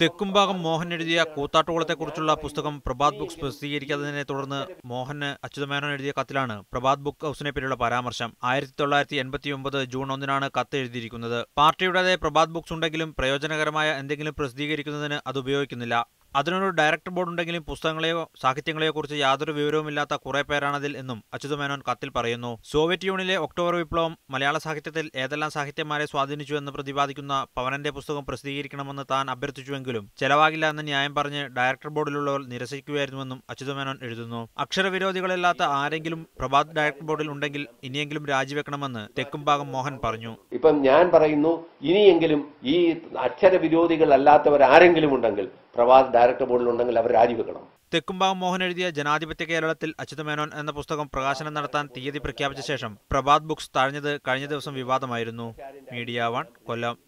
തെക്കുംഭാഗം മോഹൻ എഴുതിയ കൂത്താട്ടുകുളത്തെക്കുറിച്ചുള്ള പുസ്തകം പ്രഭാത് ബുക്സ് പ്രസിദ്ധീകരിക്കാത്തതിനെ തുടർന്ന് മോഹന് അച്യുതമേനോൻ എഴുതിയ കത്തിലാണ് പ്രഭാത് ബുക്ക് ഹൗസിനെ പറ്റിയുള്ള പരാമർശം ആയിരത്തി തൊള്ളായിരത്തി എൺപത്തി ഒമ്പത് ജൂൺ ഒന്നിനാണ് കത്ത് എഴുതിയിരിക്കുന്നത് പാർട്ടിയുടേതായ പ്രഭാത് ബുക്സ് ഉണ്ടെങ്കിലും പ്രയോജനകരമായ എന്തെങ്കിലും പ്രസിദ്ധീകരിക്കുന്നതിന് അത് ഉപയോഗിക്കുന്നില്ല അതിനൊരു ഡയറക്ടർ ബോർഡ് ഉണ്ടെങ്കിലും പുസ്തകങ്ങളെയോ സാഹിത്യങ്ങളെയോ കുറിച്ച് യാതൊരു വിവരവുമില്ലാത്ത കുറേ പേരാണതിൽ എന്നും അച്യുത മേനോൻ കത്തിൽ പറയുന്നു സോവിയറ്റ് യൂണിയനിലെ ഒക്ടോബർ വിപ്ലവം മലയാള സാഹിത്യത്തിൽ ഏതെല്ലാം സാഹിത്യന്മാരെ എന്ന് പ്രതിപാദിക്കുന്ന പവനന്റെ പുസ്തകം പ്രസിദ്ധീകരിക്കണമെന്ന് താൻ അഭ്യർത്ഥിച്ചുവെങ്കിലും ചെലവാകില്ല എന്ന് ന്യായം പറഞ്ഞ് ഡയറക്ടർ ബോർഡിലുള്ളവർ നിരസിക്കുകയായിരുന്നുവെന്നും അച്യുത മേനോൻ എഴുതുന്നു അക്ഷരവിരോധികളില്ലാത്ത ആരെങ്കിലും പ്രഭാത് ഡയറക്ടർ ബോർഡിൽ ഉണ്ടെങ്കിൽ ഇനിയെങ്കിലും രാജിവെക്കണമെന്ന് തെക്കുംഭാഗം മോഹൻ പറഞ്ഞു ഇപ്പം ഞാൻ പറയുന്നു ഇനിയെങ്കിലും ഈ അക്ഷരവിരോധികൾ അല്ലാത്തവർ ആരെങ്കിലും ഉണ്ടെങ്കിൽ പ്രവാസ് ഡയറക്ടർ ബോർഡിൽ ഉണ്ടെങ്കിൽ അവർ രാജിവെക്കണം തെക്കുംബാവ് മോഹൻ എഴുതിയ ജനാധിപത്യ കേരളത്തിൽ അച്യുതമേനോൻ എന്ന പുസ്തകം പ്രകാശനം നടത്താൻ തീയതി പ്രഖ്യാപിച്ച ശേഷം പ്രഭാത് ബുക്സ് തഴഞ്ഞത് കഴിഞ്ഞ ദിവസം വിവാദമായിരുന്നു മീഡിയ വൺ കൊല്ലം